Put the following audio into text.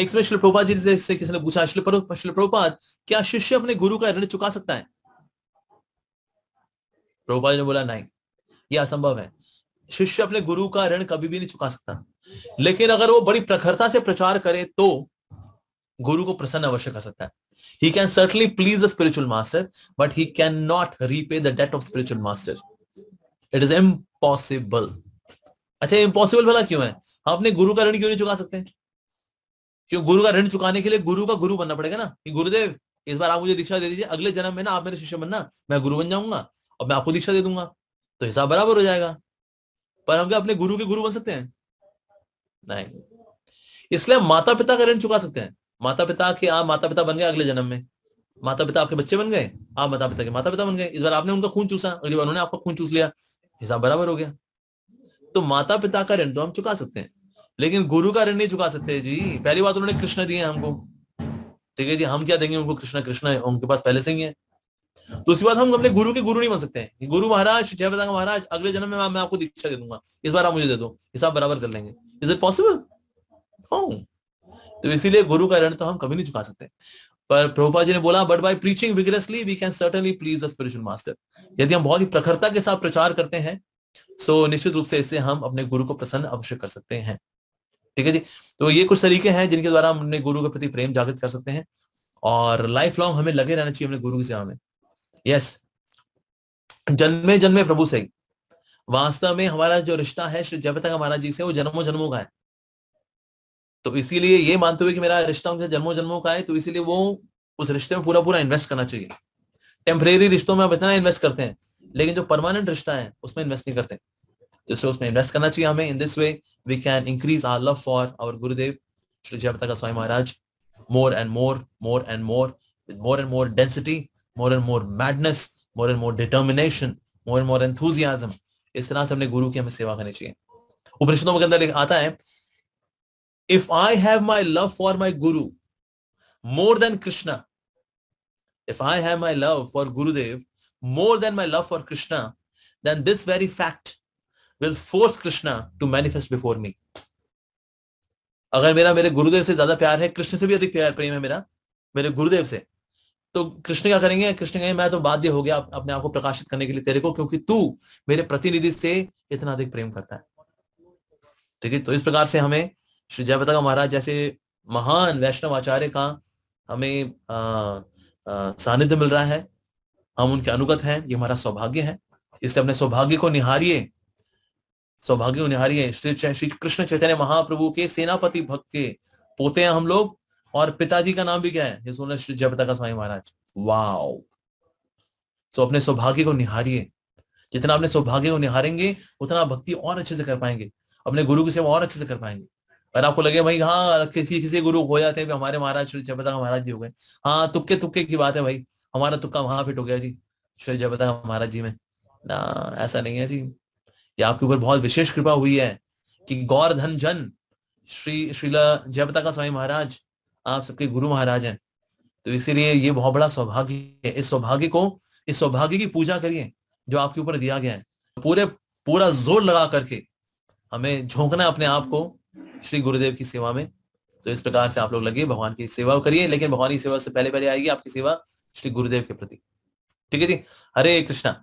एक समय शिल प्रभुपा जी से किसी ने पूछा शिल प्रभुपाद क्या शिष्य अपने गुरु का ऋण चुका सकता है प्रभुपाद ने बोला नहीं यह असंभव है शिष्य अपने गुरु का ऋण कभी भी नहीं चुका सकता लेकिन अगर वो बड़ी प्रखरता से प्रचार करे तो गुरु को प्रसन्न अवश्य कर सकता है he can certainly please the spiritual master but he can not repay the debt of spiritual master it is impossible अच्छा इम्पॉसिबल भला क्यों है हम अपने गुरु का ऋण क्यों नहीं चुका सकते हैं? क्यों गुरु का ऋण चुकाने के लिए गुरु का गुरु बनना पड़ेगा ना कि गुरुदेव इस बार आप मुझे दीक्षा दे दीजिए अगले जन्म में ना आप मेरे शिष्य बनना मैं गुरु बन जाऊंगा और मैं आपको दीक्षा दे दूंगा तो हिसाब बराबर हो जाएगा पर हम क्या अपने गुरु के गुरु बन सकते हैं नहीं इसलिए माता पिता का ऋण चुका सकते हैं माता पिता के आप माता पिता बन गए अगले जन्म में माता पिता आपके बच्चे बन गए आप माता पिता के माता पिता बन गए इस बार आपने उनका खून चूसा अगली बार उन्होंने आपका खून चूस लिया हिसाब बराबर हो गया तो माता पिता का ऋण तो हम चुका सकते हैं लेकिन गुरु का ऋण नहीं चुका सकते जी पहली बात उन्होंने कृष्ण दिए हमको ठीक है जी हम क्या देंगे उनको कृष्ण कृष्ण उनके पास पहले से ही है दूसरी बात हम अपने गुरु के गुरु नहीं बन सकते हैं गुरु महाराज शिक्षा महाराज अगले जन्म में मैं आपको दीक्षा दे दूंगा इस बार आप मुझे दे दो हिसाब बराबर कर लेंगे इज इट पॉसिबल तो इसीलिए गुरु का ऋण तो हम कभी नहीं चुका सकते पर प्रभुपा जी ने बोला but by preaching vigorously we can certainly please the spiritual master यदि हम बहुत ही प्रखरता के साथ प्रचार करते हैं सो निश्चित रूप से इससे हम अपने गुरु को प्रसन्न अवश्य कर सकते हैं ठीक है जी तो ये कुछ तरीके हैं जिनके द्वारा हम अपने गुरु के प्रति प्रेम जागृत कर सकते हैं और लाइफ लॉन्ग हमें लगे रहना चाहिए अपने गुरु की सेवा में यस जन्मे जन्मे प्रभु से वास्तव में हमारा जो रिश्ता है श्री जयपतंग महाराज जी से वो जन्मों जन्मों का है तो इसीलिए ये मानते हुए कि मेरा रिश्ता उनसे जन्मों जन्मों का है तो इसीलिए वो उस रिश्ते में पूरा पूरा इन्वेस्ट करना चाहिए टेम्परेरी रिश्तों में आप इतना इन्वेस्ट करते हैं लेकिन जो परमानेंट रिश्ता है उसमें इन्वेस्ट नहीं करते रिसोर्स उसमें इन्वेस्ट करना चाहिए हमें in this way we can increase our love for our Gurudev Shri Jayapataka Swami Maharaj more and more more and more with more and more density more and more madness more and more determination more and more anthem इस तरह से अपने गुरु की हमें सेवा करनी चाहिए उपनिषदों के अंदर आता है if I have my love for my guru more than Krishna if I have my love for Gurudev more than my love for Krishna then this very fact will force Krishna to manifest before me अगर मेरा मेरे गुरुदेव से ज्यादा प्यार है कृष्ण से भी अधिक प्यार प्रेम है मेरा मेरे गुरुदेव से तो कृष्ण क्या करेंगे कृष्ण कहेंगे मैं तो बाध्य हो गया अपने आप को प्रकाशित करने के लिए तेरे को क्योंकि तू मेरे प्रतिनिधि से इतना अधिक प्रेम करता है ठीक है तो इस प्रकार से हमें श्री जयपता का महाराज जैसे महान वैष्णव आचार्य का हमें सानिध्य मिल रहा है हम उनके अनुगत हैं ये हमारा सौभाग्य है इसलिए अपने सौभाग्य को निहारिए सौभाग्य निहारी है श्री श्री कृष्ण चैतन्य महाप्रभु के सेनापति भक्त के पोते हैं हम लोग और पिताजी का नाम भी क्या है ये सुन श्री जयपता का स्वामी महाराज वाओ सो तो अपने सौभाग्य को निहारिए जितना अपने सौभाग्य को निहारेंगे उतना भक्ति और अच्छे से कर पाएंगे अपने गुरु की सेवा और अच्छे से कर पाएंगे अगर आपको लगे भाई हाँ किसी किसी गुरु हो जाते हैं हमारे महाराज श्री जयपता महाराज जी हो गए हाँ तुक्के तुक्के की बात है भाई हमारा तुक्का वहां फिट हो गया जी श्री जयपता महाराज जी में ना ऐसा नहीं है जी ये आपके ऊपर बहुत विशेष कृपा हुई है कि गौर धन जन श्री श्रीला जयपता का स्वामी महाराज आप सबके गुरु महाराज हैं तो इसीलिए ये बहुत बड़ा सौभाग्य है इस सौभाग्य को इस सौभाग्य की पूजा करिए जो आपके ऊपर दिया गया है पूरे पूरा जोर लगा करके हमें झोंकना अपने आप को श्री गुरुदेव की सेवा में तो इस प्रकार से आप लोग लगे भगवान की सेवा करिए लेकिन भगवान की सेवा से पहले पहले आएगी आपकी सेवा श्री गुरुदेव के प्रति ठीक है जी हरे कृष्णा